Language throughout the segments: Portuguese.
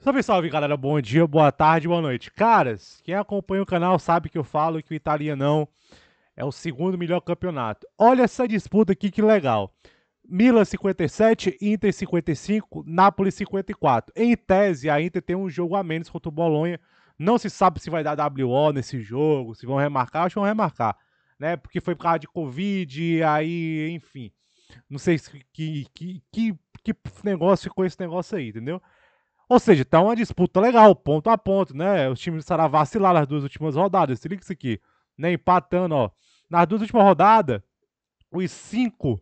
Salve, salve, galera. Bom dia, boa tarde, boa noite. Caras, quem acompanha o canal sabe que eu falo que o italiano é o segundo melhor campeonato. Olha essa disputa aqui que legal. Milan 57, Inter 55, Nápoles 54. Em tese, a Inter tem um jogo a menos contra o Bolonha. Não se sabe se vai dar WO nesse jogo, se vão remarcar, acho que vão remarcar, né? Porque foi por causa de Covid, aí, enfim. Não sei que, que, que, que negócio ficou esse negócio aí, entendeu? Ou seja, tá uma disputa legal, ponto a ponto, né? Os times do Ceará vacilaram nas duas últimas rodadas, se liga isso aqui, né? Empatando, ó. Nas duas últimas rodadas, os cinco,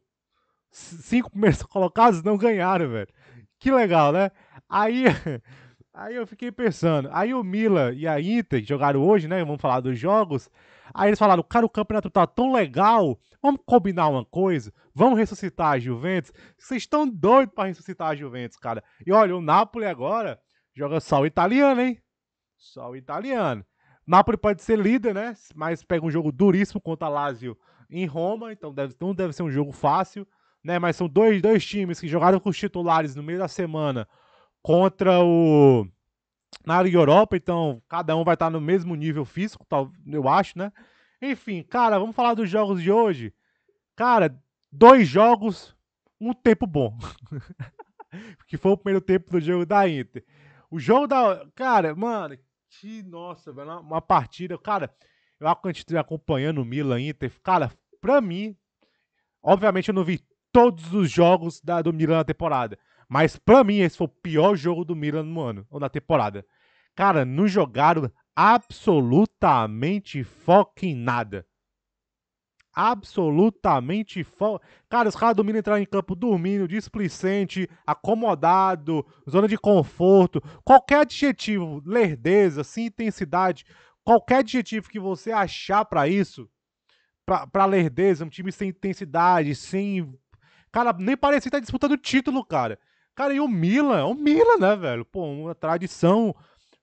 cinco primeiros colocados não ganharam, velho. Que legal, né? Aí, aí eu fiquei pensando, aí o Mila e a Inter que jogaram hoje, né? Vamos falar dos jogos. Aí eles falaram, cara, o campeonato tá tão legal, Vamos combinar uma coisa? Vamos ressuscitar a Juventus? Vocês estão doidos para ressuscitar a Juventus, cara. E olha, o Napoli agora joga só o italiano, hein? Só o italiano. Napoli pode ser líder, né? Mas pega um jogo duríssimo contra a Lazio em Roma, então deve, não deve ser um jogo fácil, né? Mas são dois, dois times que jogaram com os titulares no meio da semana contra o na Europa, então cada um vai estar no mesmo nível físico, eu acho, né? Enfim, cara, vamos falar dos jogos de hoje. Cara, dois jogos, um tempo bom. que foi o primeiro tempo do jogo da Inter. O jogo da. Cara, mano, que nossa, velho. Uma partida. Cara, eu estive acompanhando o Milan Inter. Cara, pra mim, obviamente eu não vi todos os jogos da, do Milan na temporada. Mas pra mim, esse foi o pior jogo do Milan no ano, ou na temporada. Cara, não jogaram absolutamente em nada. Absolutamente foca. Cara, os caras dominam entrar em campo dormindo, displicente, acomodado, zona de conforto. Qualquer adjetivo, lerdeza, sim, intensidade, qualquer adjetivo que você achar para isso, pra, pra lerdeza, um time sem intensidade, sem. Cara, nem parecia estar disputando título, cara. Cara, e o Milan? O Milan, né, velho? Pô, uma tradição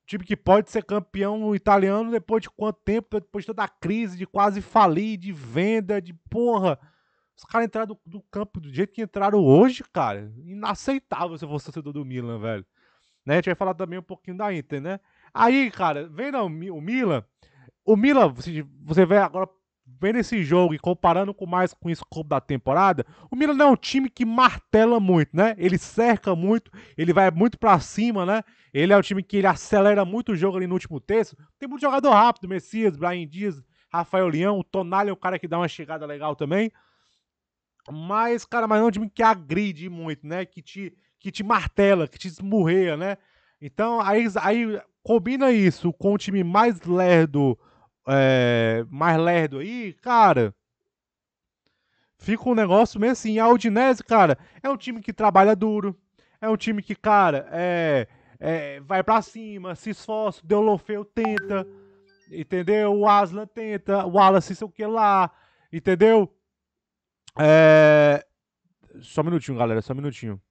time que pode ser campeão italiano depois de quanto tempo, depois de toda a crise, de quase falir, de venda, de porra. Os caras entraram do, do, campo do jeito que entraram hoje, cara. Inaceitável se eu fosse torcedor do Milan, velho. Né? A gente vai falar também um pouquinho da Inter, né? Aí, cara, vem o Milan, o Milan, você vê agora vendo esse jogo e comparando com mais com o escopo da temporada, o Milan é um time que martela muito, né? Ele cerca muito, ele vai muito para cima, né? Ele é um time que ele acelera muito o jogo ali no último terço. Tem muito jogador rápido, Messias, Brian Dias, Rafael Leão, o Tonali é um cara que dá uma chegada legal também. Mas, cara, mas é um time que agride muito, né? Que te, que te martela, que te esmurreia, né? Então, aí, aí combina isso com o time mais lerdo é, mais lerdo aí, cara, fica um negócio meio assim. A Udinese, cara, é um time que trabalha duro, é um time que, cara, é, é vai para cima, se esforça, o Deulofeu tenta, entendeu? O Aslan tenta, o Wallace sei o que lá, entendeu? É... Só um minutinho, galera, só um minutinho.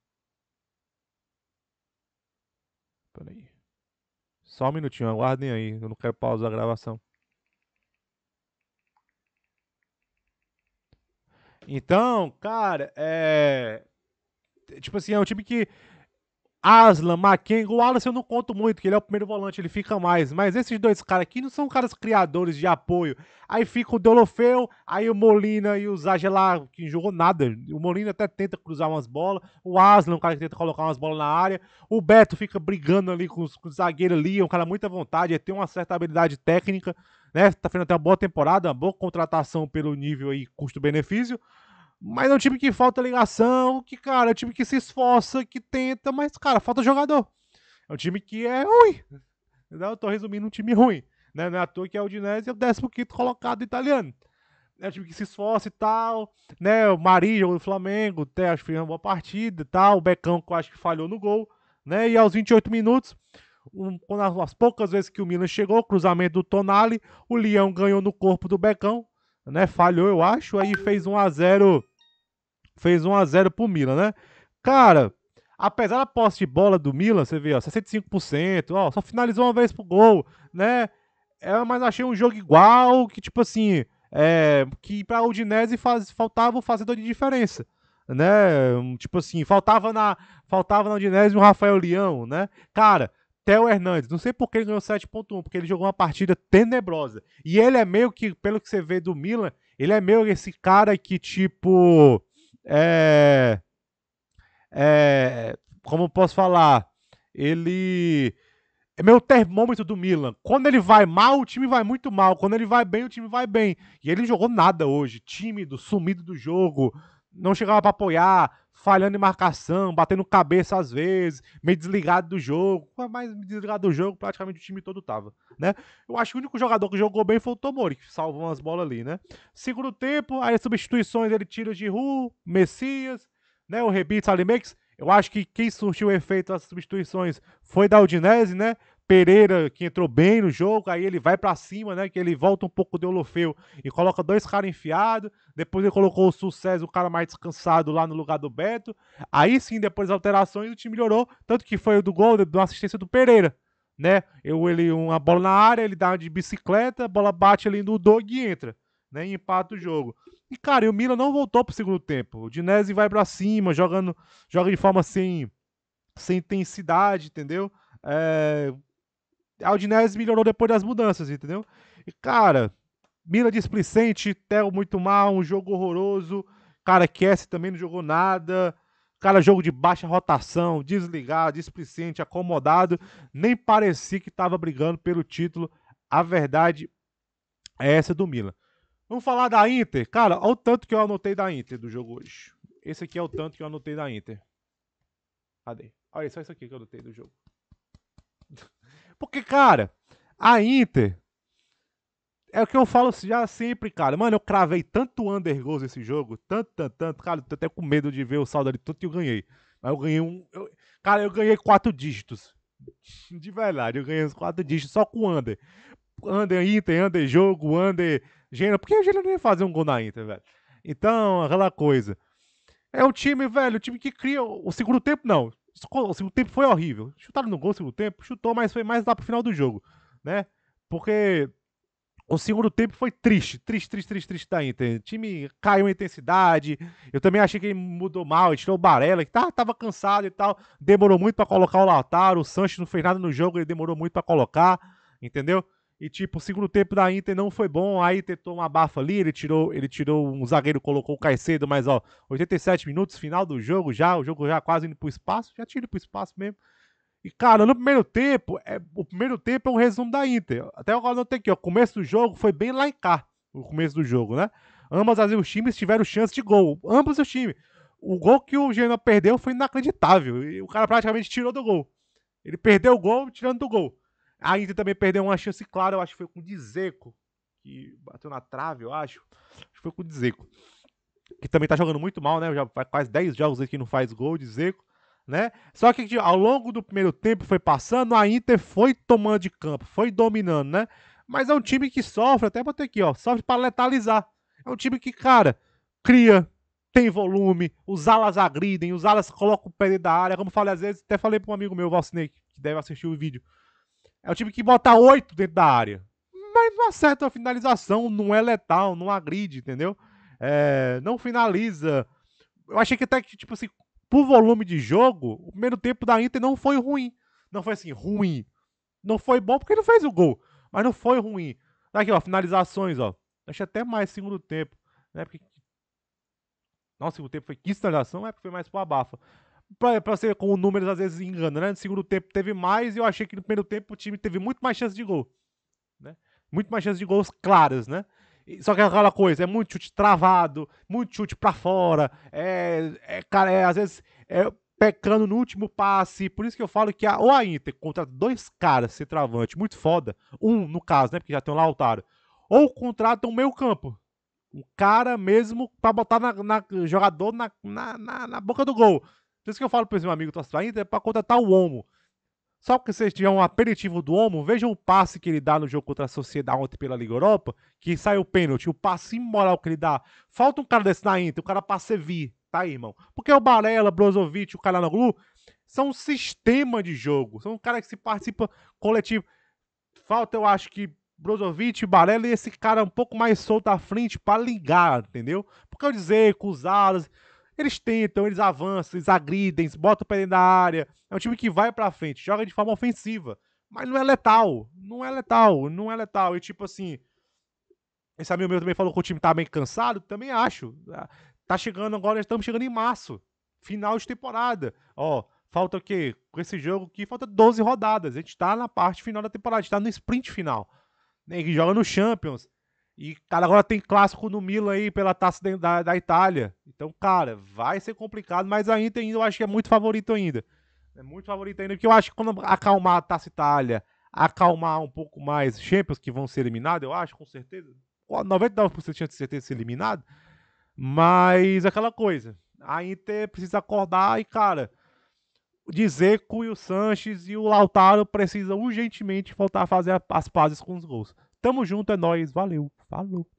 Peraí. Só um minutinho, aguardem aí. Eu não quero pausar a gravação. Então, cara, é. Tipo assim, é um time que Aslan, Makengo, o Alisson eu não conto muito, que ele é o primeiro volante, ele fica mais. Mas esses dois caras aqui não são caras criadores de apoio. Aí fica o Dolofeu, aí o Molina e o Zaja que não jogou nada. O Molina até tenta cruzar umas bolas. O Aslan, um cara que tenta colocar umas bolas na área. O Beto fica brigando ali com, os, com o zagueiro ali, é um cara muita vontade, ele tem uma certa habilidade técnica, né? Tá fazendo até uma boa temporada, uma boa contratação pelo nível aí custo-benefício. Mas é um time que falta ligação, que, cara, é um time que se esforça, que tenta, mas, cara, falta jogador. É um time que é ruim. Eu tô resumindo um time ruim. Né? Não é à toa que a é Udinese é o 15 colocado italiano. É um time que se esforça e tal. Né? O Maria, o Flamengo, até acho que fez uma boa partida e tal. O Becão que eu acho que falhou no gol. Né? E aos 28 minutos, um, nas, poucas vezes que o Milan chegou, cruzamento do Tonali, o Leão ganhou no corpo do Becão. Né? Falhou, eu acho. Aí fez 1 a 0 fez 1 a 0 pro Milan, né? Cara, apesar da posse de bola do Milan, você vê, ó, 65%, ó, só finalizou uma vez pro gol, né? É, mas achei um jogo igual, que tipo assim, é, que pra Udinese faz, faltava o fazedor de diferença, né? Tipo assim, faltava na, faltava na Udinese o Rafael Leão, né? Cara, Theo Hernandes, não sei por que ele ganhou 7.1, porque ele jogou uma partida tenebrosa. E ele é meio que, pelo que você vê do Milan, ele é meio esse cara que, tipo, é, é, como posso falar, ele é meu termômetro do Milan. Quando ele vai mal, o time vai muito mal. Quando ele vai bem, o time vai bem. E ele não jogou nada hoje, tímido, sumido do jogo, não chegava para apoiar, falhando em marcação, batendo cabeça às vezes, meio desligado do jogo. Mas desligado do jogo, praticamente o time todo tava, né? Eu acho que o único jogador que jogou bem foi o Tomori, que salvou umas bolas ali, né? Segundo tempo, aí as substituições ele tira de Ru, Messias, né? O Rebite Salimex. Eu acho que quem surtiu o efeito das substituições foi da Udinese, né? Pereira, que entrou bem no jogo, aí ele vai para cima, né? Que ele volta um pouco do Olofeu e coloca dois caras enfiados. Depois ele colocou o sucesso, o cara mais descansado lá no lugar do Beto. Aí sim, depois das alterações, o time melhorou. Tanto que foi o do gol, da assistência do Pereira, né? Eu, ele, uma bola na área, ele dá de bicicleta, a bola bate ali no Dog e entra, né? E empata o jogo. E, cara, e o Milan não voltou pro segundo tempo. O Dinesi vai para cima, jogando, joga de forma assim, sem intensidade, entendeu? É, a Udinese melhorou depois das mudanças, entendeu? E, cara, Mila displicente, Theo muito mal, um jogo horroroso. Cara, Cassie também não jogou nada. Cara, jogo de baixa rotação, desligado, displicente, acomodado. Nem parecia que estava brigando pelo título. A verdade é essa do Mila. Vamos falar da Inter? Cara, olha o tanto que eu anotei da Inter do jogo hoje. Esse aqui é o tanto que eu anotei da Inter. Cadê? Olha só isso aqui que eu anotei do jogo. Porque, cara, a Inter. É o que eu falo já sempre, cara. Mano, eu cravei tanto under goals nesse jogo, tanto, tanto, tanto. Cara, eu tô até com medo de ver o saldo ali, tudo que eu ganhei. Mas eu ganhei um. Eu, cara, eu ganhei quatro dígitos. De verdade, eu ganhei uns quatro dígitos só com under. Under Inter, under jogo, under Gênero. porque que o Gênero não ia fazer um gol na Inter, velho? Então, aquela coisa. É o time, velho, o time que cria. O segundo tempo, não. O segundo tempo foi horrível. Chutaram no gol o segundo tempo, chutou, mas foi mais lá pro final do jogo, né? Porque o segundo tempo foi triste, triste, triste, triste, triste da Inter. O time caiu em intensidade. Eu também achei que ele mudou mal, ele tirou o Barella, que tava, tá, tava cansado e tal. Demorou muito para colocar o Lautaro, o Sanches não fez nada no jogo, ele demorou muito para colocar, entendeu? E, tipo, o segundo tempo da Inter não foi bom. Aí tentou uma bafa ali, ele tirou, ele tirou um zagueiro, colocou o Caicedo, mas ó, 87 minutos, final do jogo já, o jogo já quase indo pro espaço, já tira pro espaço mesmo. E, cara, no primeiro tempo, é, o primeiro tempo é um resumo da Inter. Até agora não tem aqui, ó. Começo do jogo foi bem lá em cá, o começo do jogo, né? Ambas as os times tiveram chance de gol. Ambos os times. O gol que o Genoa perdeu foi inacreditável. E o cara praticamente tirou do gol. Ele perdeu o gol tirando do gol. A Inter também perdeu uma chance clara, eu acho que foi com o Dizeco, que bateu na trave, eu acho. Acho que foi com o Dizeco. Que também tá jogando muito mal, né? Já faz quase 10 jogos aqui que não faz gol, Dizeco, Né? Só que ao longo do primeiro tempo foi passando, a Inter foi tomando de campo, foi dominando, né? Mas é um time que sofre, até botei aqui, ó, sofre para letalizar. É um time que, cara, cria, tem volume, os alas agridem, os alas colocam o pé da área, como falei às vezes, até falei para um amigo meu, Valcinei, que deve assistir o vídeo. É um time que bota oito dentro da área. Mas não acerta a finalização, não é letal, não agride, entendeu? É, não finaliza. Eu achei que até que, tipo assim, por volume de jogo, o primeiro tempo da Inter não foi ruim. Não foi assim, ruim. Não foi bom porque não fez o gol. Mas não foi ruim. Tá aqui, ó, finalizações, ó. Achei até mais segundo tempo. Né? Porque... Nossa, o segundo tempo foi 15 finalizações, é porque foi mais pro abafa pra, pra você com números às vezes engana, né? No segundo tempo teve mais e eu achei que no primeiro tempo o time teve muito mais chance de gol, né? Muito mais chance de gols claras, né? Só que é aquela coisa, é muito chute travado, muito chute para fora, é, é, cara, é, às vezes é pecando no último passe. Por isso que eu falo que a, ou a Inter contra dois caras centroavante muito foda, um no caso, né, porque já tem o Lautaro, ou contrata um meio campo, um cara mesmo para botar na, na, jogador na, na, na, na boca do gol. Por isso que eu falo para esse meu amigo ainda é para contratar o Omo. Só que vocês tiverem um aperitivo do Omo, vejam o passe que ele dá no jogo contra a Sociedade ontem pela Liga Europa, que sai o pênalti, o passe imoral que ele dá. Falta um cara desse na Inter, o cara pra servir, tá aí, irmão. Porque o Barella, Brozovic, o Kalanoglu são um sistema de jogo, são um cara que se participa coletivo. Falta, eu acho que Brozovic, Barella e esse cara um pouco mais solto à frente para ligar, entendeu? Porque eu dizer, com os alas... Eles tentam, eles avançam, eles agridem, eles botam pé dentro da área. É um time que vai pra frente, joga de forma ofensiva. Mas não é letal. Não é letal, não é letal. E tipo assim. Esse amigo meu também falou que o time tá meio cansado. Também acho. Ah, tá chegando agora, estamos chegando em março. Final de temporada. Ó, falta o quê? Com esse jogo aqui, falta 12 rodadas. A gente tá na parte final da temporada, a gente tá no sprint final. Né? joga no Champions. E, cara, agora tem clássico no Milan aí pela taça da, da Itália. Então, cara, vai ser complicado, mas a Inter ainda eu acho que é muito favorito ainda. É muito favorito ainda, porque eu acho que quando acalmar a taça Itália, acalmar um pouco mais Champions, que vão ser eliminados, eu acho, com certeza. 99% de certeza de ser eliminado. Mas aquela coisa, a Inter precisa acordar e, cara, dizer que o Sanches e o Lautaro precisam urgentemente voltar a fazer as pazes com os gols. Tamo junto, é nóis. Valeu. Falou.